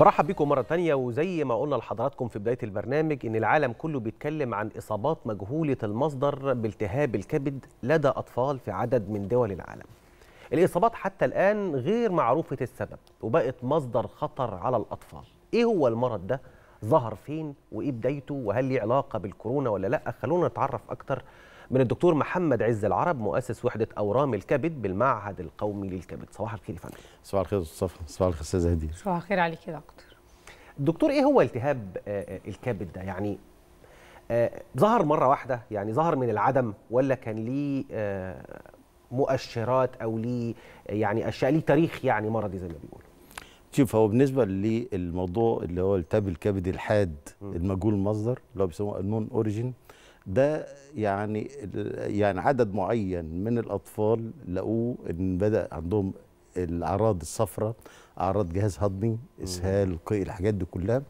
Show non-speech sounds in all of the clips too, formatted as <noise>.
برحب بكم مرة تانية وزي ما قلنا لحضراتكم في بداية البرنامج إن العالم كله بيتكلم عن إصابات مجهولة المصدر بالتهاب الكبد لدى أطفال في عدد من دول العالم الإصابات حتى الآن غير معروفة السبب وبقت مصدر خطر على الأطفال إيه هو المرض ده؟ ظهر فين؟ وإيه بدايته؟ وهل ليه علاقة بالكورونا ولا لأ؟ خلونا نتعرف أكتر من الدكتور محمد عز العرب مؤسس وحده اورام الكبد بالمعهد القومي للكبد صباح الخير يا فندم صباح الخير استاذ صفا صباح الخير استاذ هدي صباح الخير عليك يا دكتور دكتور ايه هو التهاب آه، آه، الكبد ده يعني آه، ظهر مره واحده يعني ظهر من العدم ولا كان ليه مؤشرات او ليه يعني اشياء ليه تاريخ يعني مرضي زي ما بيقولوا شوف هو بالنسبه للموضوع اللي هو التهاب الكبد الحاد المجهول المصدر اللي هو بيسموه النون اوريجين ده يعني يعني عدد معين من الاطفال لقوه ان بدا عندهم الاعراض الصفراء اعراض جهاز هضمي اسهال قيء الحاجات دي كلها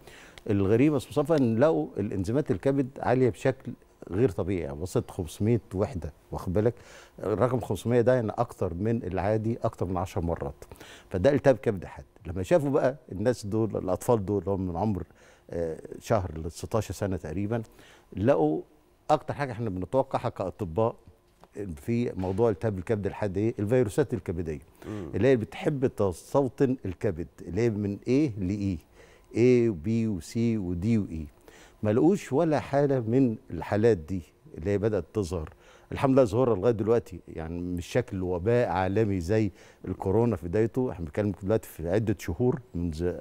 الغريبه بس مصطفى ان لقوا الانزيمات الكبد عاليه بشكل غير طبيعي بصيت يعني وصلت 500 وحده واخد بالك الرقم 500 ده يعني اكتر من العادي اكتر من 10 مرات فده التهاب كبد حاد لما شافوا بقى الناس دول الاطفال دول اللي هم من عمر آه، شهر ل 16 سنه تقريبا لقوا اكتر حاجه احنا بنتوقعها كاطباء في موضوع التهاب الكبد الحاد ايه الفيروسات الكبديه مم. اللي هي بتحب تستوطن الكبد اللي هي من ايه لايه اي e. وبي وسي ودي واي e. ما لقوش ولا حاله من الحالات دي اللي هي بدات تظهر الحمد لله ظهورها لغايه دلوقتي يعني مش شكل وباء عالمي زي الكورونا في بدايته احنا بنتكلم دلوقتي في عده شهور منذ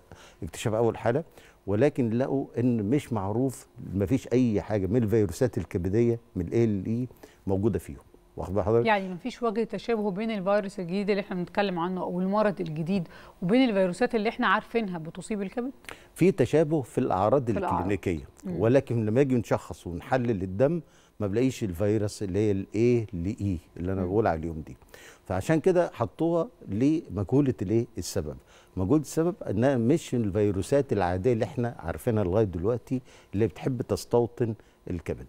اكتشاف اول حاله ولكن لقوا ان مش معروف مفيش اي حاجه من الفيروسات الكبديه من الاي اي e موجوده فيهم واخد بال حضرتك؟ يعني مفيش وجه تشابه بين الفيروس الجديد اللي احنا بنتكلم عنه او المرض الجديد وبين الفيروسات اللي احنا عارفينها بتصيب الكبد؟ في تشابه في الاعراض الكلينيكيه ولكن لما نيجي نشخص ونحلل الدم ما بلاقيش الفيروس اللي هي الاي لاي e اللي انا بقول عليهم دي فعشان كده حطوها لمجهوله الايه السبب مجهوله السبب انها مش الفيروسات العاديه اللي احنا عارفينها لغايه دلوقتي اللي بتحب تستوطن الكبد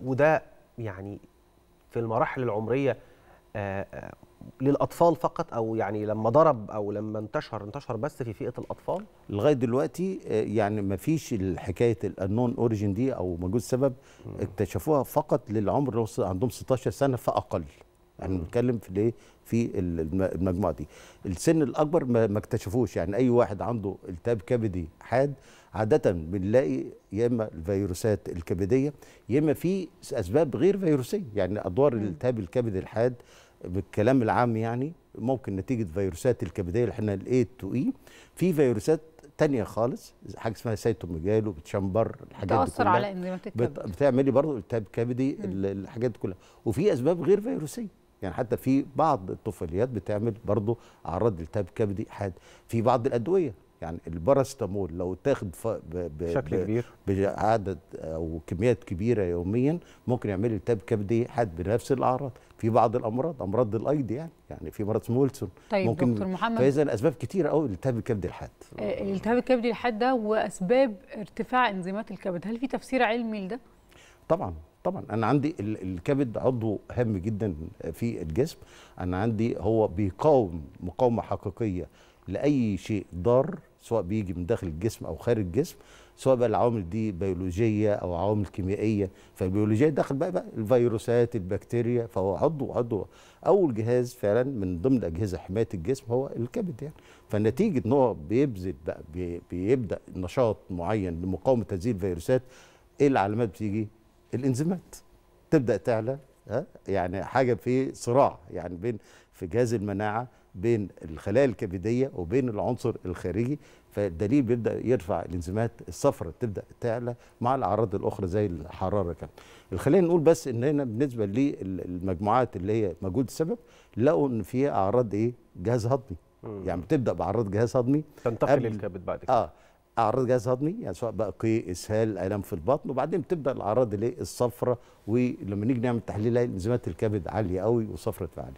وده يعني في المراحل العمريه آه، آه، للاطفال فقط او يعني لما ضرب او لما انتشر انتشر بس في فئه الاطفال لغايه دلوقتي آه، يعني ما فيش الحكايه النون اوريجين دي او موجود سبب اكتشفوها فقط للعمر اللي عندهم 16 سنه فاقل يعني بنتكلم في الايه في المجموعه دي السن الاكبر ما اكتشفوش يعني اي واحد عنده التهاب كبدي حاد عاده بنلاقي يا اما الفيروسات الكبديه يا اما في اسباب غير فيروسيه يعني ادوار التهاب الكبدي الحاد بالكلام العام يعني ممكن نتيجه فيروسات الكبديه اللي احنا الاي تو اي في فيروسات تانية خالص حاجه اسمها سيتوميجال بتشمبر الحاجات دي كلها على انزيمات الكبد بتعملي برضه التهاب كبدي الحاجات دي كلها وفي اسباب غير فيروسيه يعني حتى في بعض الطفيليات بتعمل برضه اعراض التهاب كبدي حاد في بعض الادويه يعني الباراسيتامول لو تاخد بشكل كبير بعدد او كميات كبيره يوميا ممكن يعمل لي التهاب كبدي ايه؟ حد بنفس الاعراض في بعض الامراض امراض الايض يعني يعني في مرض اسمه ويلسون طيب ممكن دكتور محمد فاذا اسباب كتيره قوي للالتهاب الكبدي الحاد الالتهاب آه، الكبدي الحاد ده واسباب ارتفاع انزيمات الكبد هل في تفسير علمي لده طبعا طبعا انا عندي الكبد عضو هام جدا في الجسم انا عندي هو بيقاوم مقاومه حقيقيه لاي شيء ضار سواء بيجي من داخل الجسم او خارج الجسم سواء بقى العوامل دي بيولوجيه او عوامل كيميائيه فالبيولوجيه داخل بقى, بقى الفيروسات البكتيريا فهو عضو عضو اول جهاز فعلا من ضمن اجهزه حمايه الجسم هو الكبد يعني فنتيجه ان هو بيبذل بقى بيبدا نشاط معين لمقاومه هذه الفيروسات ايه العلامات بتيجي؟ الانزيمات تبدا تعلى ها يعني حاجه في صراع يعني بين في جهاز المناعه بين الخلايا الكبديه وبين العنصر الخارجي فالدليل بيبدا يرفع الانزيمات الصفراء تبدا تعلى مع الاعراض الاخرى زي الحراره كمان خلينا نقول بس ان هنا بالنسبه للمجموعات اللي هي موجود السبب لقوا ان فيها اعراض ايه جهاز هضمي يعني بتبدا باعراض جهاز هضمي تنتقل للكبد بعد كده اه اعراض جهاز هضمي يعني سواء بقى قيء اسهال الام في البطن وبعدين بتبدا الاعراض اللي الصفرة ولما نيجي نعمل تحليل الانزيمات الكبد عاليه قوي وصفرة عاليه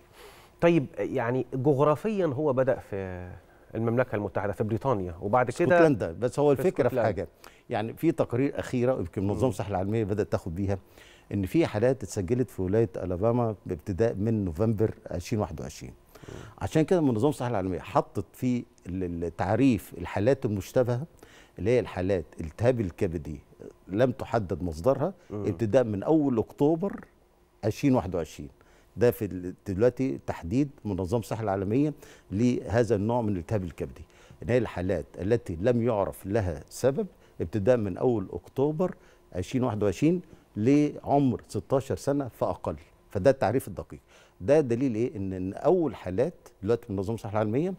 طيب يعني جغرافيا هو بدا في المملكه المتحده في بريطانيا وبعد كده اسكتلندا بس هو الفكره في, في حاجه يعني في تقارير اخيره يمكن منظمه الصحه العالميه بدات تاخد بيها ان في حالات اتسجلت في ولايه الاباما بابتداء من نوفمبر 2021 عشان كده منظمه الصحه العالميه حطت في التعريف الحالات المشتبهه اللي هي الحالات التهاب الكبدي لم تحدد مصدرها ابتداء من اول اكتوبر 2021 ده في دلوقتي تحديد منظمه الصحه العالميه لهذا النوع من التهاب الكبدي ان هي الحالات التي لم يعرف لها سبب ابتداء من اول اكتوبر 2021 لعمر 16 سنه فاقل فده التعريف الدقيق ده دليل ايه ان اول حالات دلوقتي منظمه الصحه العالميه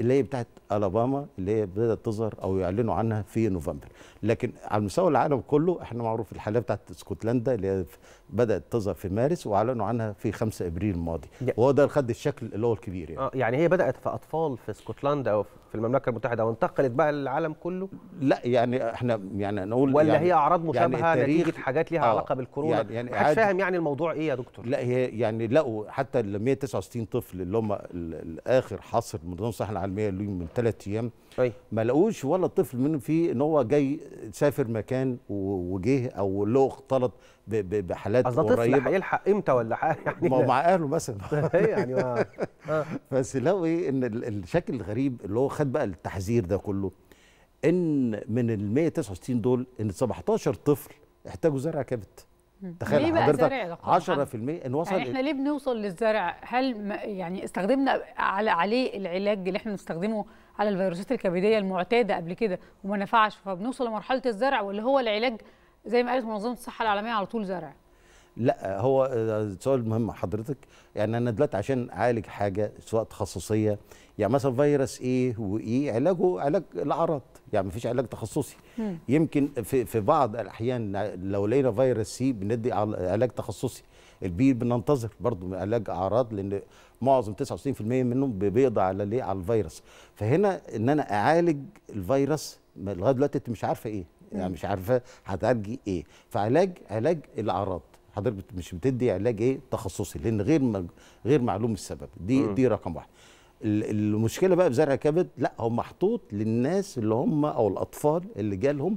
اللي هي بتاعت الاباما اللي هي بدات تظهر او يعلنوا عنها في نوفمبر لكن على مستوى العالم كله احنا معروف الحالات بتاعت اسكتلندا اللي هي بدات تظهر في مارس واعلنوا عنها في 5 ابريل الماضي وهو ده خد الشكل اللي هو الكبير يعني. آه يعني هي بدات في اطفال في اسكتلندا او في المملكه المتحده وانتقلت بقى للعالم كله لا يعني احنا يعني نقول ولا يعني هي اعراض يعني مشابهه يعني نتيجه حاجات ليها آه علاقه بالكورونا يعني, يعني محدش فاهم يعني الموضوع ايه يا دكتور لا هي يعني لقوا حتى ال 169 طفل اللي هم الاخر حصر منظمه الصحه العالميه اللي من ثلاث ايام ما لقوش ولا طفل منهم فيه ان هو جاي سافر مكان وجه او له اختلط بحالات قريبه طفل هيلحق امتى ولا حاجه <laughs> يعني مع اهله مثلا <laughs> إيه يعني آه. <laughs> بس لقوا ايه ان الشكل الغريب اللي هو خد بقى التحذير ده كله ان من ال 169 دول ان 17 طفل احتاجوا زرع كبد تخيل حضرتك 10% ان وصل يعني احنا ليه بنوصل للزرع هل يعني استخدمنا على عليه العلاج اللي احنا بنستخدمه على الفيروسات الكبديه المعتاده قبل كده وما نفعش فبنوصل لمرحله الزرع واللي هو العلاج زي ما قالت منظمه الصحه العالميه على طول زرع لا هو آه، سؤال مهم حضرتك يعني انا دلوقتي عشان اعالج حاجه سواء تخصصيه يعني مثلا فيروس ايه وايه e علاجه علاج الاعراض يعني مفيش علاج تخصصي يمكن في في بعض الاحيان لو لقينا فيروس سي بندي علاج تخصصي البي بننتظر برضه علاج اعراض لان معظم 99% منهم بيقضى على ليه على الفيروس فهنا ان انا اعالج الفيروس لغايه دلوقتي انت مش عارفه ايه يعني مش عارفه هتعالجي ايه فعلاج علاج الاعراض حضرتك مش بتدي علاج ايه تخصصي لان غير غير معلوم السبب دي دي رقم واحد المشكله بقى في زرع كبد لا هو محطوط للناس اللي هم او الاطفال اللي جالهم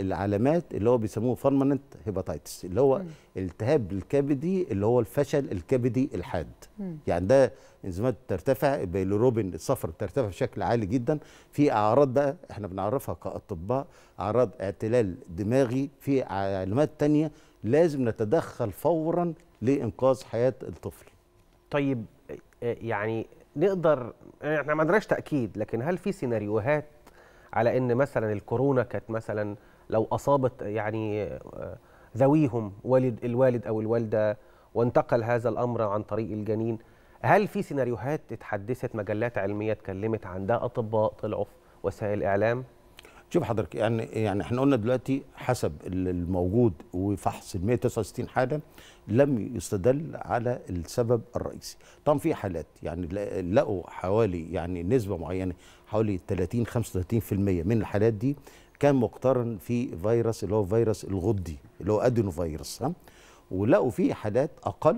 العلامات اللي هو بيسموه فرمننت هيباتايتس اللي هو التهاب الكبدي اللي هو الفشل الكبدي الحاد مم. يعني ده انزيمات ترتفع البيليروبين الصفر بترتفع بشكل عالي جدا في اعراض بقى احنا بنعرفها كاطباء اعراض اعتلال دماغي في علامات تانية لازم نتدخل فورا لانقاذ حياه الطفل طيب آه، يعني نقدر احنا ما عندناش تاكيد لكن هل في سيناريوهات على ان مثلا الكورونا كانت مثلا لو أصابت يعني آه، ذويهم والد الوالد أو الوالدة وانتقل هذا الأمر عن طريق الجنين هل في سيناريوهات اتحدثت مجلات علمية اتكلمت عن ده أطباء طلعوا في وسائل إعلام؟ شوف حضرتك يعني يعني احنا قلنا دلوقتي حسب الموجود وفحص ال 169 حاله لم يستدل على السبب الرئيسي طبعا في حالات يعني لقوا حوالي يعني نسبه معينه حوالي 30 35% من الحالات دي كان مقترن في فيروس اللي هو فيروس الغدي اللي هو ادينو فيروس ولقوا فيه حالات اقل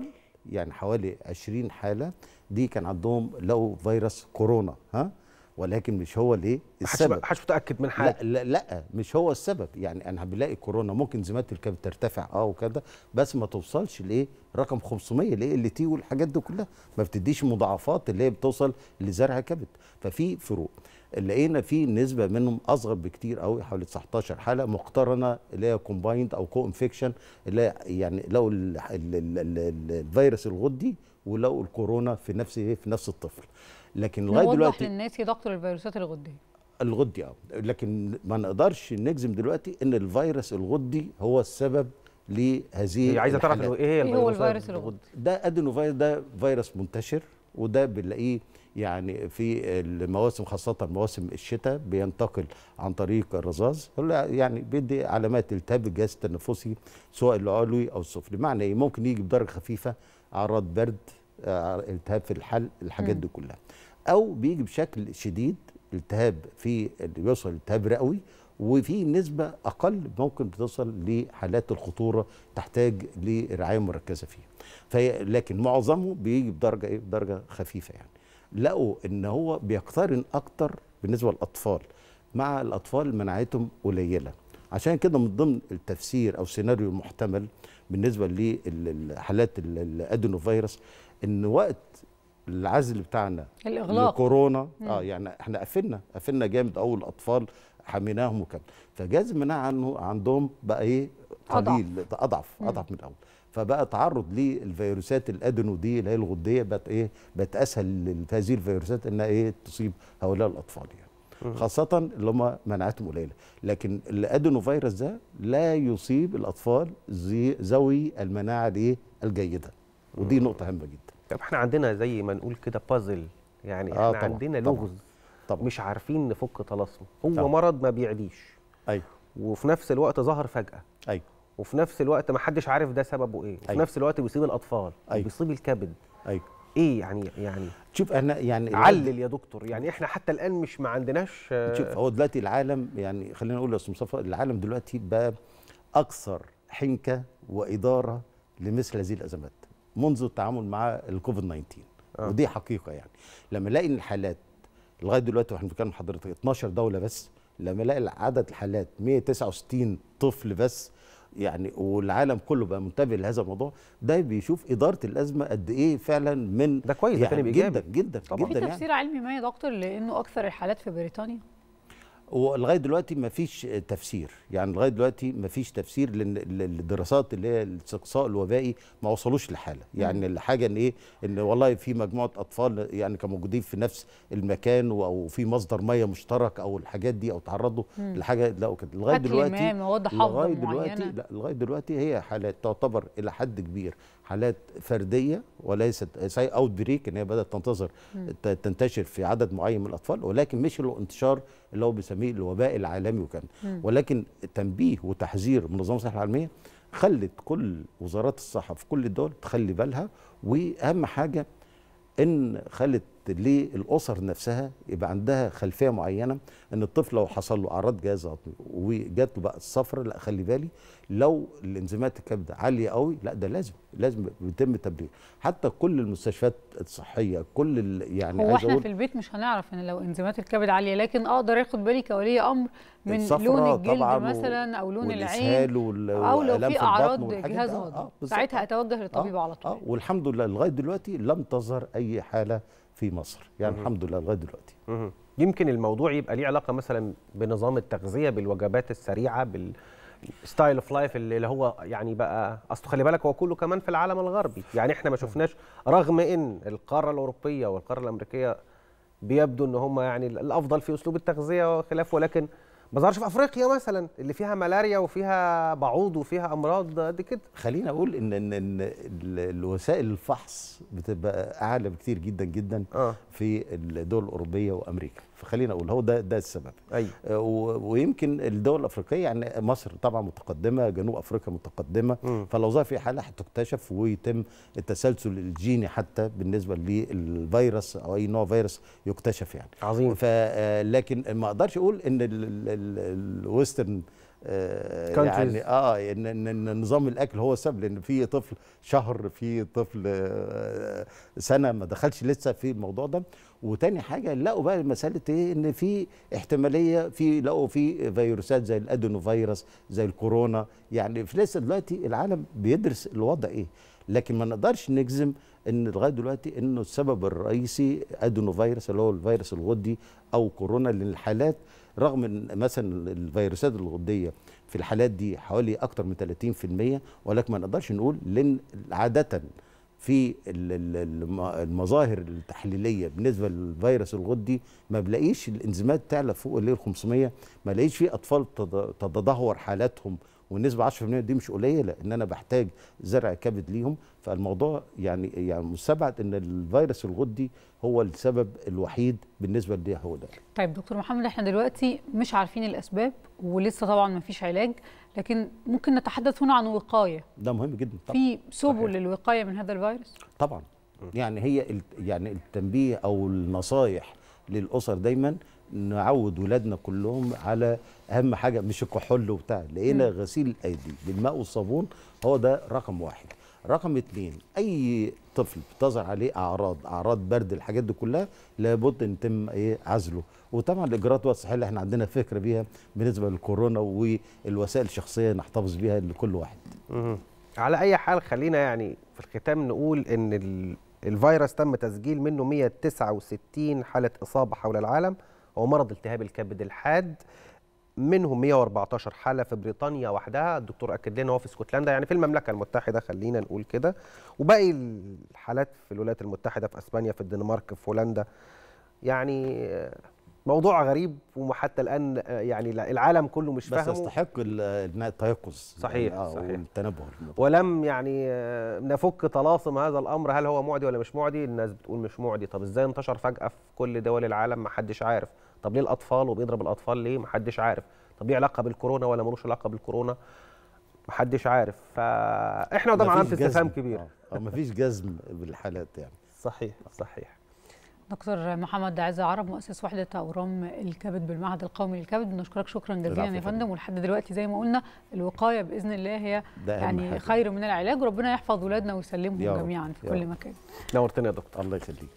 يعني حوالي 20 حاله دي كان عندهم لقوا فيروس كورونا ها ولكن مش هو ليه السبب محدش متاكد من حاجه لا, لا لا مش هو السبب يعني انا بلاقي كورونا ممكن زمات الكبد ترتفع اه وكده بس ما توصلش لايه رقم 500 ليه اللي تي والحاجات دي كلها ما بتديش مضاعفات اللي هي بتوصل لزرع كبد ففي فروق لقينا في نسبه منهم اصغر بكتير قوي حوالي 19 حاله مقترنه اللي هي كومبايند او كو انفكشن اللي هي يعني لو الفيروس الغدي ولو الكورونا في نفس إيه، في نفس الطفل لكن لغايه دلوقتي للناس إيه، يا دكتور الفيروسات الغديه الغدي اه لكن ما نقدرش نجزم دلوقتي ان الفيروس الغدي هو السبب لهذه هي عايزه تعرف ايه هي إيه الفيروس الغدي ده ادينو فيروس ده فيروس منتشر وده بنلاقيه يعني في المواسم خاصة مواسم الشتاء بينتقل عن طريق الرذاذ يعني بيدي علامات التهاب الجهاز التنفسي سواء العلوي أو السفلي معنى إيه ممكن يجي بدرجة خفيفة أعراض برد آه، التهاب في الحلق الحاجات دي كلها أو بيجي بشكل شديد التهاب في بيوصل التهاب رئوي وفي نسبة أقل ممكن بتوصل لحالات الخطورة تحتاج لرعاية مركزة فيها لكن معظمه بيجي بدرجة إيه بدرجة خفيفة يعني لقوا ان هو بيقترن اكتر بالنسبه للاطفال مع الاطفال مناعتهم قليله عشان كده من ضمن التفسير او سيناريو المحتمل بالنسبه لحالات الادينوفيروس ان وقت العزل بتاعنا الاغلاق كورونا اه يعني احنا قفلنا قفلنا جامد اول الاطفال حميناهم وكده فجاز المناعه عنه عندهم بقى ايه قليل اضعف اضعف اضعف من الاول فبقى تعرض للفيروسات الادنو دي اللي هي الغديه بقت ايه بقت اسهل لهذه الفيروسات انها ايه تصيب هؤلاء الاطفال يعني خاصه اللي هم مناعتهم قليله لكن الادنو فيروس ده لا يصيب الاطفال ذوي المناعه الايه الجيده ودي نقطه هامه جدا طب احنا عندنا زي ما نقول كده بازل يعني آه، احنا آه طبعًا عندنا لغز طبعًا مش عارفين نفك طلاسمه هو طبعًا مرض ما بيعديش ايوه وفي نفس الوقت ظهر فجاه ايوه وفي نفس الوقت ما حدش عارف ده سببه ايه وفي أيوة. نفس الوقت بيصيب الاطفال أيوة. بيصيب الكبد ايوه ايه يعني يعني شوف انا يعني علل يا دكتور يعني احنا حتى الان مش ما عندناش شوف هو دلوقتي العالم يعني خلينا نقول يا استاذ مصطفى العالم دلوقتي بقى اكثر حنكه واداره لمثل هذه الازمات منذ التعامل مع الكوفيد 19 آه. ودي حقيقه يعني لما الاقي ان الحالات لغايه دلوقتي واحنا بنتكلم حضرتك 12 دوله بس لما الاقي عدد الحالات 169 طفل بس يعني والعالم كله بقى منتبه لهذا الموضوع ده بيشوف اداره الازمه قد ايه فعلا من ده كويس يعني جدا جدا طبعا جدا في يعني. تفسير يعني. علمي ما يا دكتور لانه اكثر الحالات في بريطانيا ولغايه دلوقتي ما فيش تفسير يعني لغايه دلوقتي ما فيش تفسير للدراسات اللي هي الاستقصاء الوبائي ما وصلوش لحاله يعني الحاجه ان ايه ان والله في مجموعه اطفال يعني كانوا موجودين في نفس المكان او في مصدر ميه مشترك او الحاجات دي او تعرضوا لحاجه لا وكده لغايه دلوقتي لغايه دلوقتي لا لغايه دلوقتي هي حالات تعتبر الى حد كبير حالات فرديه وليست ساي اوت بريك ان هي بدات تنتظر تنتشر في عدد معين من الاطفال ولكن مش الانتشار اللي هو بيسميه الوباء العالمي وكان ولكن تنبيه وتحذير منظمه الصحه العالميه خلت كل وزارات الصحه في كل الدول تخلي بالها واهم حاجه ان خلت للاسر نفسها يبقى عندها خلفيه معينه ان الطفل لو حصل له اعراض جهاز هضمي وجات له بقى الصفر لا خلي بالي لو الانزيمات الكبد عاليه قوي لا ده لازم لازم بيتم تبريد حتى كل المستشفيات الصحيه كل يعني هو احنا في البيت مش هنعرف ان لو انزيمات الكبد عاليه لكن اقدر اخد بالي كولي امر من لون الجلد مثلا او لون العين او لو في اعراض جهاز هضمي آه, آه، ساعتها اتوجه للطبيب آه على طول آه والحمد لله لغايه دلوقتي لم تظهر اي حاله في مصر يعني مم. الحمد لله لغايه دلوقتي مم. يمكن الموضوع يبقى ليه علاقه مثلا بنظام التغذيه بالوجبات السريعه بال ستايل اوف لايف اللي هو يعني بقى اصل خلي بالك هو كله كمان في العالم الغربي يعني احنا ما شفناش رغم ان القاره الاوروبيه والقاره الامريكيه بيبدو ان هم يعني الافضل في اسلوب التغذيه وخلافه ولكن ما ظهرش في افريقيا مثلا اللي فيها ملاريا وفيها بعوض وفيها امراض قد كده خلينا اقول ان ان, إن الوسائل الفحص بتبقى اعلى بكتير جدا جدا آه. في الدول الاوروبيه وامريكا فخلينا اقول هو ده ده السبب أيوة. ويمكن الدول الافريقيه يعني مصر طبعا متقدمه جنوب افريقيا متقدمه م. فلو ظهر في حاله هتكتشف ويتم التسلسل الجيني حتى بالنسبه للفيروس او اي نوع فيروس يكتشف يعني عظيم فلكن آه، ما اقدرش اقول ان الويسترن آه، يعني اه, آه، ان ان نظام الاكل هو السبب لان في طفل شهر في طفل آه، سنه ما دخلش لسه في الموضوع ده وتاني حاجه لقوا بقى مساله ايه ان في احتماليه في لقوا في فيروسات زي الادينو فيروس زي الكورونا يعني في لسه دلوقتي العالم بيدرس الوضع ايه لكن ما نقدرش نجزم ان لغايه دلوقتي انه السبب الرئيسي ادينو فيروس اللي هو الفيروس الغدي او كورونا للحالات رغم ان مثلا الفيروسات الغديه في الحالات دي حوالي اكتر من 30% ولكن ما نقدرش نقول لان عاده في المظاهر التحليليه بالنسبه للفيروس الغدي ما بلاقيش الانزيمات تعلى فوق ال 500 ما لقيتش في اطفال تتدهور حالاتهم والنسبه 10% دي مش قليله ان انا بحتاج زرع كبد ليهم فالموضوع يعني يعني مستبعد ان الفيروس الغدي هو السبب الوحيد بالنسبه لده هو ده. طيب دكتور محمد احنا دلوقتي مش عارفين الاسباب ولسه طبعا ما فيش علاج لكن ممكن نتحدث هنا عن وقايه. ده مهم جدا طبعا. في سبل للوقايه من هذا الفيروس؟ طبعا يعني هي يعني التنبيه او النصايح للاسر دايما نعود ولادنا كلهم على اهم حاجه مش الكحول وبتاع لقينا غسيل الايدي بالماء والصابون هو ده رقم واحد رقم اتنين اي طفل بتظهر عليه اعراض اعراض برد الحاجات دي كلها لابد ان يتم ايه عزله وطبعا الاجراءات الصحيه اللي احنا عندنا فكره بيها بالنسبه للكورونا والوسائل الشخصيه نحتفظ بيها لكل واحد على اي حال خلينا يعني في الختام نقول ان الفيروس تم تسجيل منه 169 حاله اصابه حول العالم هو مرض التهاب الكبد الحاد منهم 114 حاله في بريطانيا وحدها الدكتور اكد لنا هو في اسكتلندا يعني في المملكه المتحده خلينا نقول كده وباقي الحالات في الولايات المتحده في اسبانيا في الدنمارك في هولندا يعني موضوع غريب وحتى الان آه، يعني العالم كله مش فاهمه بس يستحق التيقظ صحيح آه صحيح والتنبه ولم يعني آه، نفك طلاسم هذا الامر هل هو معدي ولا مش معدي الناس بتقول مش معدي طب ازاي انتشر فجاه في كل دول العالم ما حدش عارف طب ليه الاطفال وبيضرب الاطفال ليه ما حدش عارف طب ليه علاقه بالكورونا ولا ملوش علاقه بالكورونا ما حدش عارف فاحنا قدام علامه استفهام كبيره اه, آه، مفيش جزم بالحالات يعني صحيح صحيح دكتور محمد عز عرب مؤسس وحده اورام الكبد بالمعهد القومي للكبد بنشكرك شكرا جزيلا يا فندم ولحد دلوقتي زي ما قلنا الوقايه باذن الله هي يعني خير من العلاج وربنا يحفظ ولادنا ويسلمهم جميعا في كل مكان نورتنا يا دكتور الله يخليك